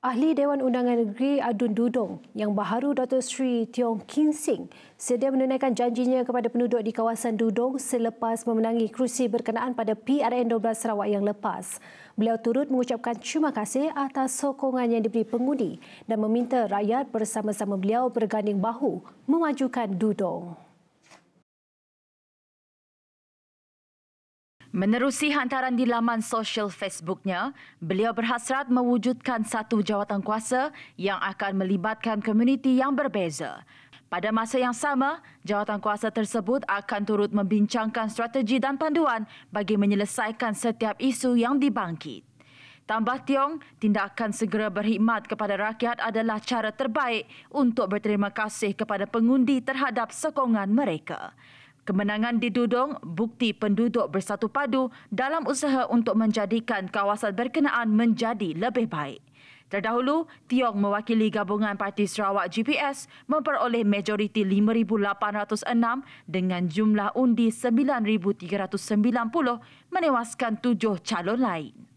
Ahli Dewan Undangan Negeri Adun Dudong yang baharu Dr. Sri Tiong Kin Sing sedia menunaikan janjinya kepada penduduk di kawasan Dudong selepas memenangi kerusi berkenaan pada PRN 12 Sarawak yang lepas. Beliau turut mengucapkan terima kasih atas sokongan yang diberi pengundi dan meminta rakyat bersama-sama beliau berganding bahu memajukan Dudong. Menerusi hantaran di laman sosial Facebooknya, beliau berhasrat mewujudkan satu jawatan kuasa yang akan melibatkan komuniti yang berbeza. Pada masa yang sama, jawatan kuasa tersebut akan turut membincangkan strategi dan panduan bagi menyelesaikan setiap isu yang dibangkit. Tambah Tiong, tindakan segera berkhidmat kepada rakyat adalah cara terbaik untuk berterima kasih kepada pengundi terhadap sokongan mereka. Kemenangan di bukti penduduk bersatu padu dalam usaha untuk menjadikan kawasan berkenaan menjadi lebih baik. Terdahulu, Tiong mewakili gabungan Parti Sarawak GPS memperoleh majoriti 5,806 dengan jumlah undi 9,390 menewaskan tujuh calon lain.